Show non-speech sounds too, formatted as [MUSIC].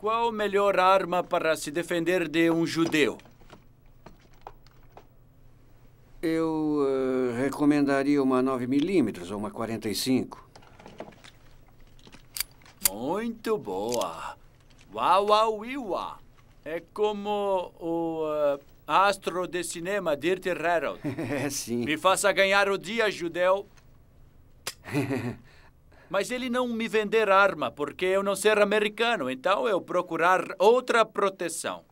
Qual a melhor arma para se defender de um judeu? Eu uh, recomendaria uma 9mm ou uma 45. Muito boa. Wawawiwa. É como o uh, astro de cinema Dirty Harold. [LAUGHS] é, sim. Me faça ganhar o dia, judeu. [LAUGHS] Mas ele não me vender arma, porque eu não ser americano, então eu procurar outra proteção.